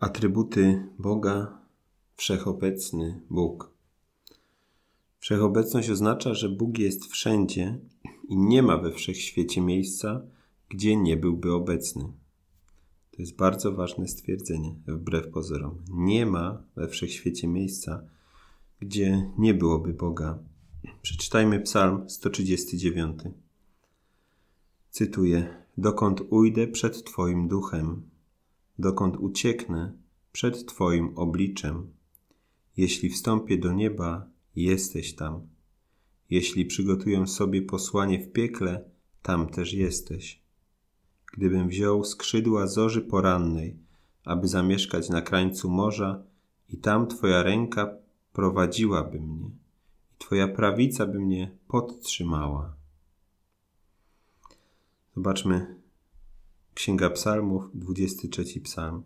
Atrybuty Boga Wszechobecny Bóg. Wszechobecność oznacza, że Bóg jest wszędzie i nie ma we wszechświecie miejsca, gdzie nie byłby obecny. To jest bardzo ważne stwierdzenie, wbrew pozorom. Nie ma we wszechświecie miejsca, gdzie nie byłoby Boga. Przeczytajmy Psalm 139. Cytuję: Dokąd ujdę przed Twoim duchem? dokąd ucieknę przed Twoim obliczem. Jeśli wstąpię do nieba, jesteś tam. Jeśli przygotuję sobie posłanie w piekle, tam też jesteś. Gdybym wziął skrzydła zorzy porannej, aby zamieszkać na krańcu morza, i tam Twoja ręka prowadziłaby mnie, i Twoja prawica by mnie podtrzymała. Zobaczmy Księga Psalmów, 23 Psalm.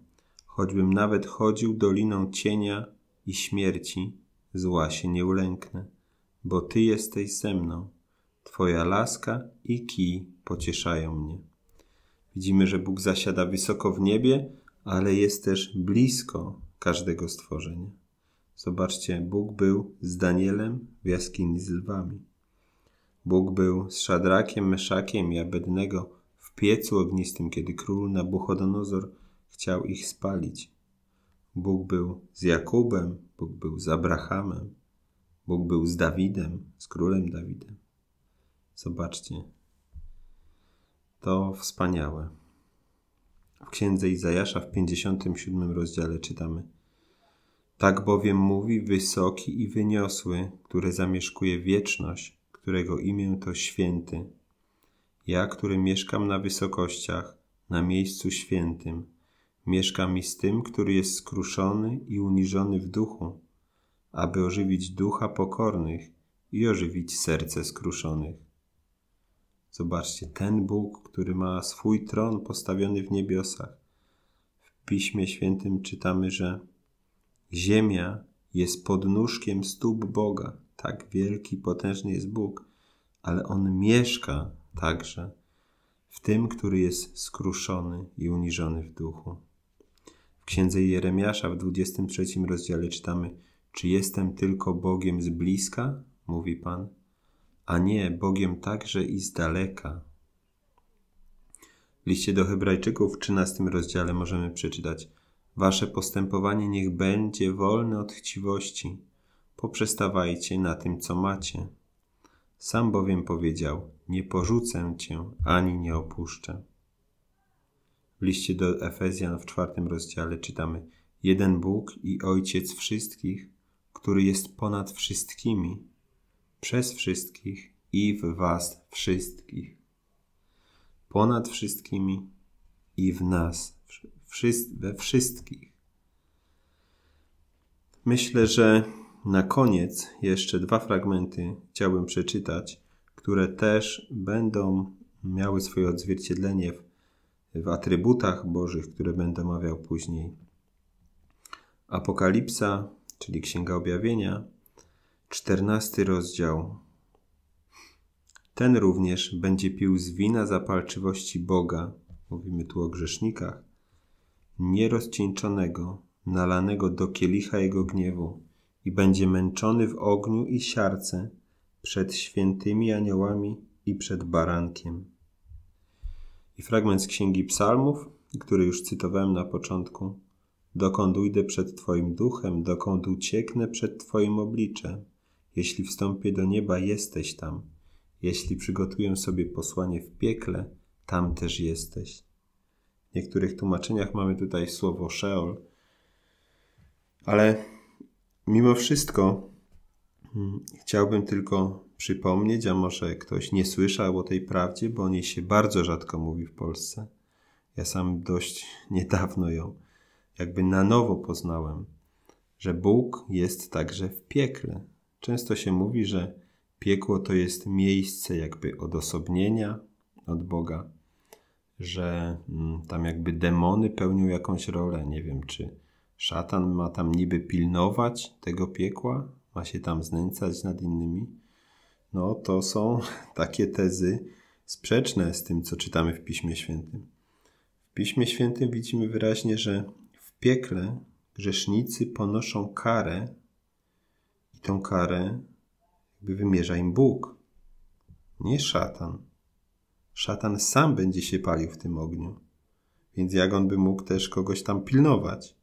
Choćbym nawet chodził doliną cienia i śmierci, zła się nie ulęknę, bo Ty jesteś ze mną. Twoja laska i kij pocieszają mnie. Widzimy, że Bóg zasiada wysoko w niebie, ale jest też blisko każdego stworzenia. Zobaczcie, Bóg był z Danielem w jaskini z lwami. Bóg był z Szadrakiem, Meszakiem i Abednego w piecu ognistym, kiedy król Nabuchodonozor chciał ich spalić. Bóg był z Jakubem, Bóg był z Abrahamem, Bóg był z Dawidem, z królem Dawidem. Zobaczcie, to wspaniałe. W księdze Izajasza w 57 rozdziale czytamy: Tak bowiem mówi wysoki i wyniosły, który zamieszkuje wieczność, którego imię to święty ja, który mieszkam na wysokościach, na miejscu świętym, mieszkam i z tym, który jest skruszony i uniżony w duchu, aby ożywić ducha pokornych i ożywić serce skruszonych. Zobaczcie, ten Bóg, który ma swój tron postawiony w niebiosach. W Piśmie Świętym czytamy, że ziemia jest podnóżkiem stóp Boga. Tak wielki, potężny jest Bóg, ale On mieszka także w tym, który jest skruszony i uniżony w duchu. W księdze Jeremiasza w 23 rozdziale czytamy: Czy jestem tylko Bogiem z bliska, mówi Pan, a nie Bogiem także i z daleka? W liście do Hebrajczyków w 13 rozdziale możemy przeczytać: Wasze postępowanie niech będzie wolne od chciwości. Poprzestawajcie na tym, co macie sam bowiem powiedział: Nie porzucę cię ani nie opuszczę. W liście do Efezjan w czwartym rozdziale czytamy: Jeden Bóg i Ojciec wszystkich, który jest ponad wszystkimi, przez wszystkich i w Was wszystkich. Ponad wszystkimi i w nas, we wszystkich. Myślę, że na koniec jeszcze dwa fragmenty chciałbym przeczytać, które też będą miały swoje odzwierciedlenie w, w atrybutach Bożych, które będę omawiał później. Apokalipsa, czyli Księga Objawienia, 14 rozdział. Ten również będzie pił z wina zapalczywości Boga, mówimy tu o grzesznikach, nierozcieńczonego, nalanego do kielicha jego gniewu i będzie męczony w ogniu i siarce przed świętymi aniołami i przed barankiem. I fragment z Księgi Psalmów, który już cytowałem na początku. Dokąd ujdę przed Twoim duchem, dokąd ucieknę przed Twoim obliczem. Jeśli wstąpię do nieba, jesteś tam. Jeśli przygotuję sobie posłanie w piekle, tam też jesteś. W niektórych tłumaczeniach mamy tutaj słowo Sheol, ale Mimo wszystko hmm, chciałbym tylko przypomnieć, a może ktoś nie słyszał o tej prawdzie, bo o niej się bardzo rzadko mówi w Polsce. Ja sam dość niedawno ją jakby na nowo poznałem, że Bóg jest także w piekle. Często się mówi, że piekło to jest miejsce jakby odosobnienia od Boga, że hmm, tam jakby demony pełnią jakąś rolę. Nie wiem, czy Szatan ma tam niby pilnować tego piekła, ma się tam znęcać nad innymi. No to są takie tezy sprzeczne z tym, co czytamy w Piśmie Świętym. W Piśmie Świętym widzimy wyraźnie, że w piekle grzesznicy ponoszą karę i tą karę jakby wymierza im Bóg, nie szatan. Szatan sam będzie się palił w tym ogniu, więc jak on by mógł też kogoś tam pilnować?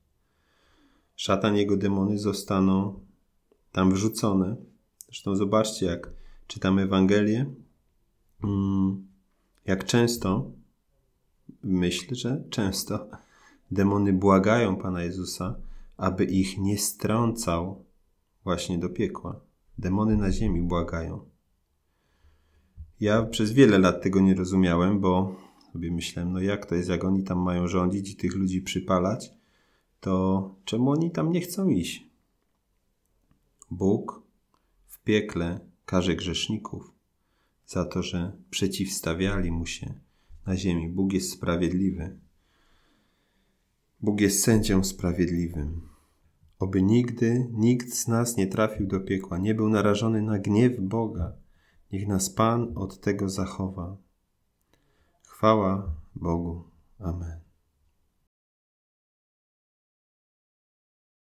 szatan i jego demony zostaną tam wrzucone. Zresztą zobaczcie, jak czytamy Ewangelię, mm, jak często, myślę, że często, demony błagają Pana Jezusa, aby ich nie strącał właśnie do piekła. Demony na ziemi błagają. Ja przez wiele lat tego nie rozumiałem, bo sobie myślałem, no jak to jest, jak oni tam mają rządzić i tych ludzi przypalać, to czemu oni tam nie chcą iść? Bóg w piekle karze grzeszników za to, że przeciwstawiali mu się na ziemi. Bóg jest sprawiedliwy. Bóg jest sędzią sprawiedliwym. Oby nigdy nikt z nas nie trafił do piekła, nie był narażony na gniew Boga. Niech nas Pan od tego zachowa. Chwała Bogu. Amen.